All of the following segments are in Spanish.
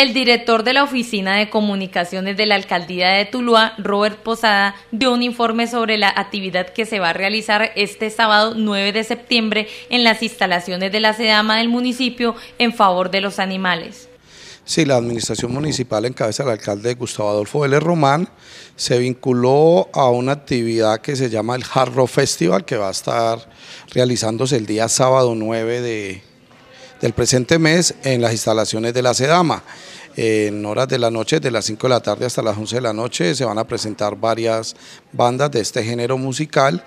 El director de la Oficina de Comunicaciones de la Alcaldía de Tuluá, Robert Posada, dio un informe sobre la actividad que se va a realizar este sábado 9 de septiembre en las instalaciones de la Sedama del municipio en favor de los animales. Sí, la administración municipal en cabeza del alcalde Gustavo Adolfo Vélez Román se vinculó a una actividad que se llama el Jarro Festival que va a estar realizándose el día sábado 9 de del presente mes en las instalaciones de la SEDAMA en horas de la noche, de las 5 de la tarde hasta las 11 de la noche, se van a presentar varias bandas de este género musical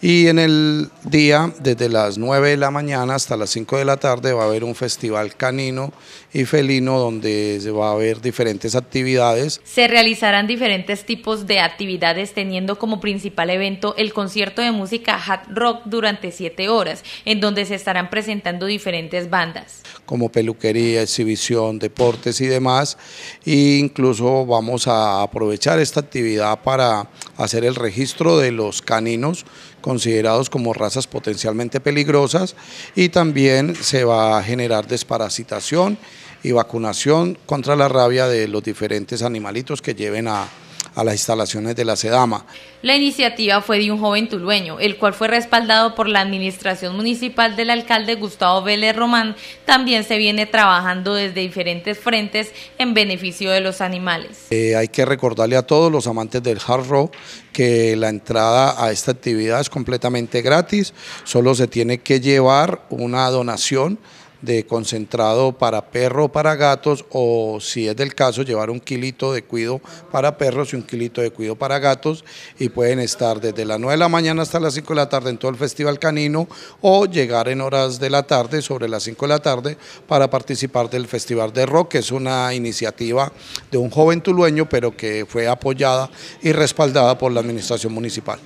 y en el día, desde las 9 de la mañana hasta las 5 de la tarde, va a haber un festival canino y felino donde se va a ver diferentes actividades. Se realizarán diferentes tipos de actividades teniendo como principal evento el concierto de música hat rock durante 7 horas, en donde se estarán presentando diferentes bandas como peluquería, exhibición, deportes y demás. E incluso vamos a aprovechar esta actividad para hacer el registro de los caninos considerados como razas potencialmente peligrosas y también se va a generar desparasitación y vacunación contra la rabia de los diferentes animalitos que lleven a, a las instalaciones de la Sedama. La iniciativa fue de un joven tulueño, el cual fue respaldado por la administración municipal del alcalde Gustavo Vélez Román. También se viene trabajando desde diferentes frentes en beneficio de los animales. Eh, hay que recordarle a todos los amantes del hard que la entrada a esta actividad es completamente gratis, solo se tiene que llevar una donación de concentrado para perro para gatos o si es del caso llevar un kilito de cuido para perros y un kilito de cuido para gatos y pueden estar desde las 9 de la mañana hasta las 5 de la tarde en todo el Festival Canino o llegar en horas de la tarde, sobre las 5 de la tarde, para participar del Festival de Rock, que es una iniciativa de un joven tulueño pero que fue apoyada y respaldada por la Administración Municipal.